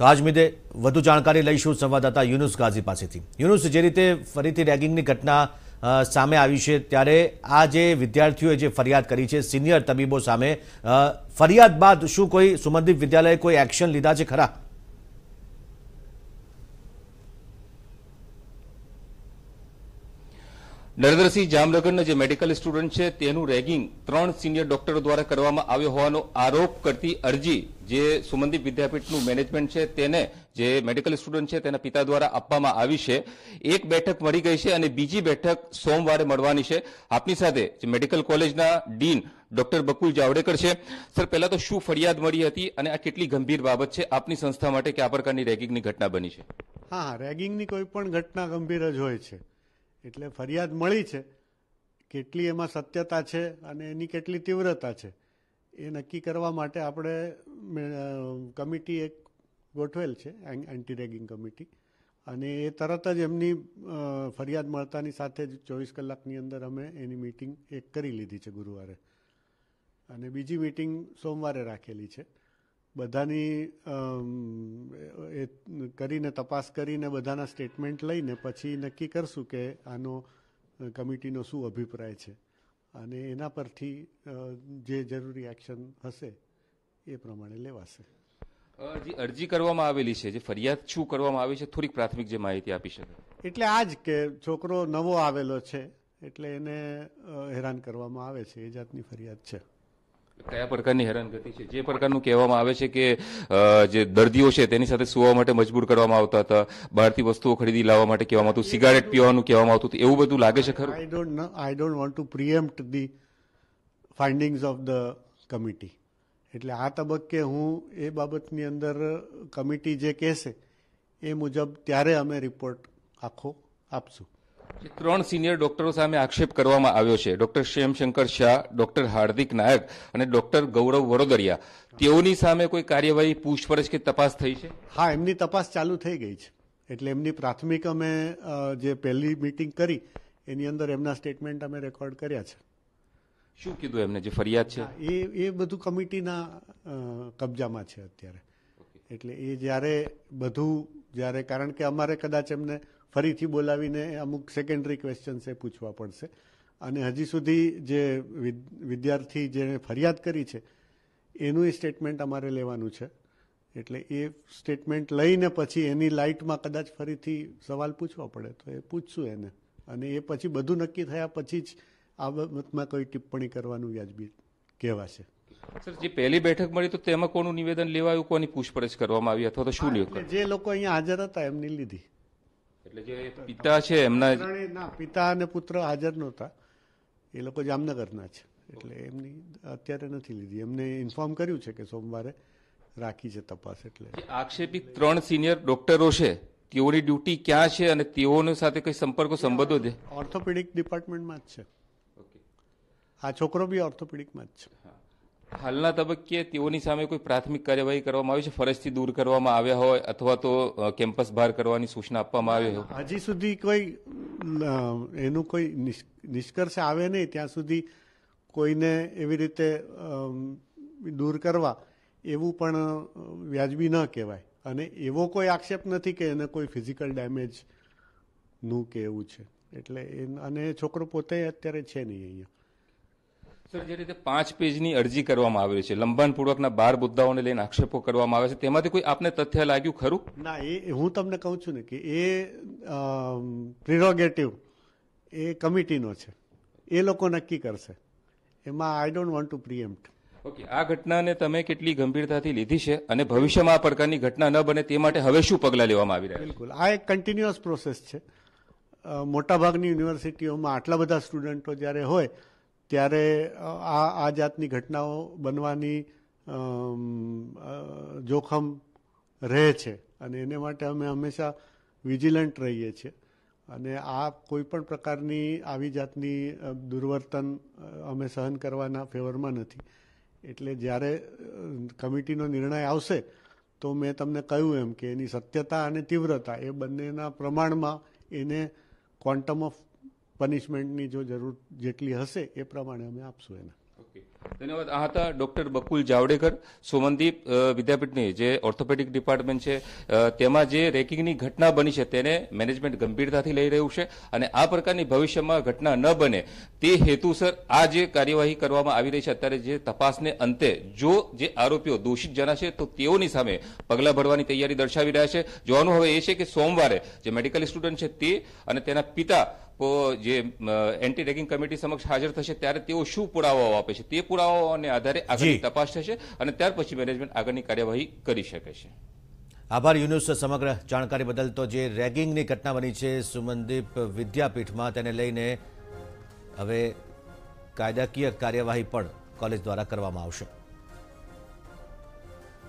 તો આજ મુદ્દે વધુ જાણકારી લઈશું સંવાદદાતા યુનુસ ગાઝી પાસેથી યુનુસ જે રીતે ફરીથી રેગિંગની ઘટના સામે આવી છે ત્યારે આ જે વિદ્યાર્થીઓએ જે ફરિયાદ કરી છે સિનિયર તબીબો સામે ફરિયાદ બાદ શું કોઈ સુમંદિત વિદ્યાલયે કોઈ એક્શન લીધા છે ખરા નરેન્દ્રસિંહ જામનગરના જે મેડિકલ સ્ટુડન્ટ છે તેનું રેગિંગ ત્રણ સિનિયર ડોક્ટરો દ્વારા કરવામાં આવ્યો હોવાનો આરોપ કરતી અરજી જે સુમનદીપ વિદ્યાપીઠનું મેનેજમેન્ટ છે તેને જે મેડિકલ સ્ટુડન્ટ છે તેના પિતા દ્વારા આપવામાં આવી છે એક બેઠક મળી ગઈ છે અને બીજી બેઠક સોમવારે મળવાની છે આપની સાથે મેડિકલ કોલેજના ડીન ડોક્ટર બકુલ જાવડેકર છે સર પહેલા તો શું ફરિયાદ મળી હતી અને આ કેટલી ગંભીર બાબત છે આપની સંસ્થા માટે કે આ પ્રકારની રેગિંગની ઘટના બની છે હા રેગિંગની કોઈ પણ ઘટના ગંભીર જ હોય છે એટલે ફરિયાદ મળી છે કેટલી એમાં સત્યતા છે અને એની કેટલી તીવ્રતા છે એ નક્કી કરવા માટે આપણે કમિટી એક ગોઠવેલ છે એન્ટી રેગિંગ કમિટી અને એ તરત જ એમની ફરિયાદ મળતાની સાથે જ ચોવીસ કલાકની અંદર અમે એની મિટિંગ એક કરી લીધી છે ગુરુવારે અને બીજી મિટિંગ સોમવારે રાખેલી છે બધાની એ કરીને તપાસ કરીને બધાના સ્ટેટમેન્ટ લઈને પછી નક્કી કરશું કે આનો કમિટીનો શું અભિપ્રાય છે અને એના પરથી જે જરૂરી એક્શન હશે એ પ્રમાણે લેવાશે જે અરજી કરવામાં આવેલી છે જે ફરિયાદ શું કરવામાં આવી છે થોડીક પ્રાથમિક જે માહિતી આપી શકે એટલે આ જ કે છોકરો નવો આવેલો છે એટલે એને હેરાન કરવામાં આવે છે એ જાતની ફરિયાદ છે કયા પ્રકારની હેરાનગતિ છે જે પ્રકારનું કહેવામાં આવે છે કે જે દર્દીઓ છે તેની સાથે સુવા માટે મજબૂર કરવામાં આવતા હતા બહારથી વસ્તુઓ ખરીદી લાવવા માટે કહેવામાં આવતું સિગારેટ પીવાનું કહેવામાં આવતું એવું બધું લાગે છે ખરું I don't I don't want to preempt the findings of the committee એટલે આ તબક્કે હું એ બાબતની અંદર કમિટી જે કહેશે એ મુજબ ત્યારે અમે રિપોર્ટ આખો આપશું ત્રણ સિનિયર ડોક્ટરો સામે આક્ષેપ કરવામાં આવ્યો છે ડોક્ટર શ્યામશંકર શાહ ડોક્ટર હાર્દિક નાયક અને ડોક્ટર ગૌરવ વડોદરિયા તેઓની સામે કોઈ કાર્યવાહી પૂછપરછ કે તપાસ થઈ છે હા એમની તપાસ ચાલુ થઈ ગઈ છે એટલે એમની પ્રાથમિક અમે જે પહેલી મિટિંગ કરી એની અંદર એમના સ્ટેટમેન્ટ અમે રેકોર્ડ કર્યા છે શું કીધું એમને જે ફરિયાદ છે એ એ બધું કમિટીના કબજામાં છે અત્યારે એટલે એ જ્યારે બધું જ્યારે કારણ કે અમારે કદાચ એમને ફરીથી બોલાવીને અમુક સેકન્ડરી ક્વેશ્ચન્સ એ પૂછવા પડશે અને હજી સુધી જે વિદ્યાર્થી જેણે ફરિયાદ કરી છે એનું એ સ્ટેટમેન્ટ અમારે લેવાનું છે એટલે એ સ્ટેટમેન્ટ લઈને પછી એની લાઇટમાં કદાચ ફરીથી સવાલ પૂછવા પડે તો એ પૂછશું એને અને એ પછી બધું નક્કી થયા પછી જ આ બાબતમાં કોઈ ટિપ્પણી કરવાનું વ્યાજબી કહેવાશે સર જે પહેલી બેઠક મળી તો તેમાં કોનું નિવેદન લેવાયું કોની પૂછપરછ કરવામાં આવી અથવા તો શું જે લોકો અહીંયા હાજર હતા એમની લીધી એટલે જે પિતા છે એમના ના પિતા અને પુત્ર હાજર નહોતા એ લોકો જામનગરના છે એટલે એમની અત્યારે નથી લીધી એમને ઇન્ફોર્મ કર્યું છે કે સોમવારે રાખી છે તપાસ એટલે આક્ષેપિત ત્રણ સિનિયર ડોક્ટરો છે તેઓની ડ્યુટી ક્યાં છે અને તેઓની સાથે કઈ સંપર્કો સંબંધો છે ઓર્થોપેડિક ડિપાર્ટમેન્ટમાં જ છે ઓકે આ છોકરો બી ઓર્થોપેડિકમાં જ છે હાલના તબક્કે તેઓની સામે કોઈ પ્રાથમિક કાર્યવાહી કરવામાં આવી છે ફરજથી દૂર કરવામાં આવ્યા હોય અથવા તો કેમ્પસ બહાર કરવાની સૂચના આપવામાં આવી હોય હજી સુધી કોઈ એનું કોઈ નિષ્કર્ષ આવે નહીં ત્યાં સુધી કોઈને એવી રીતે દૂર કરવા એવું પણ વ્યાજબી ન કહેવાય અને એવો કોઈ આક્ષેપ નથી કે એને કોઈ ફિઝિકલ ડેમેજનું કે એવું છે એટલે અને છોકરો પોતે અત્યારે છે નહીં અહીંયા સર જે રીતે પાંચ પેજની અરજી કરવામાં આવેલી છે લંબાણપૂર્વકના બાર મુદ્દાઓને લઈને આક્ષેપો કરવામાં આવે છે તેમાંથી કોઈ આપને તથ્ય લાગ્યું ખરું ના એ હું તમને કહું છું ને કે એ પ્રિરોગેટિવ એ કમિટીનો છે એ લોકો નક્કી કરશે એમાં I don't want to preempt okay આ ઘટનાને તમે કેટલી ગંભીરતાથી લીધી છે અને ભવિષ્યમાં આ પ્રકારની ઘટના ન બને તે માટે હવે શું પગલાં લેવામાં આવી રહ્યા બિલકુલ આ એક કન્ટિન્યુઅસ પ્રોસેસ છે મોટાભાગની યુનિવર્સિટીઓમાં આટલા બધા સ્ટુડન્ટો જ્યારે હોય ત્યારે આ આ જાતની ઘટનાઓ બનવાની જોખમ રહે છે અને એને માટે અમે હંમેશા વિજિલન્ટ રહીએ છીએ અને આ કોઈપણ પ્રકારની આવી જાતની દુર્વર્તન અમે સહન કરવાના ફેવરમાં નથી એટલે જ્યારે કમિટીનો નિર્ણય આવશે તો મેં તમને કહ્યું એમ કે એની સત્યતા અને તીવ્રતા એ બંનેના પ્રમાણમાં એને ક્વોન્ટમ ઓફ પનિશમેન્ટની જો જરૂર જેટલી હશે એ પ્રમાણે અમે આપશું એને ધન્યવાદ આ હતા ડૉક્ટર બકુલ જાવડેકર સુમનદીપ વિદ્યાપીઠની જે ઓર્થોપેડિક ડિપાર્ટમેન્ટ છે તેમાં જે રેકિંગની ઘટના બની છે તેને મેનેજમેન્ટ ગંભીરતાથી લઈ રહ્યું છે અને આ પ્રકારની ભવિષ્યમાં ઘટના ન બને તે હેતુસર આ જે કાર્યવાહી કરવામાં આવી રહી છે અત્યારે જે તપાસને અંતે જો જે આરોપીઓ દોષિત જણાશે તો તેઓની સામે પગલાં ભરવાની તૈયારી દર્શાવી રહ્યા છે જોવાનું હવે એ છે કે સોમવારે જે મેડિકલ સ્ટુડન્ટ છે તે અને તેના પિતા જે એન્ટી રેગિંગ કમિટી સમક્ષ હાજર થશે ત્યારે તેઓ શું પુરાવાઓ આપે છે તે પુરાવાઓને આધારે આગળની તપાસ થશે અને ત્યાર પછી મેનેજમેન્ટ આગળની કાર્યવાહી કરી શકે છે આભાર યુનુસ સમગ્ર જાણકારી બદલ તો જે રેગિંગની ઘટના બની છે સુમનદીપ વિદ્યાપીઠમાં તેને લઈને હવે કાયદાકીય કાર્યવાહી પણ કોલેજ દ્વારા કરવામાં આવશે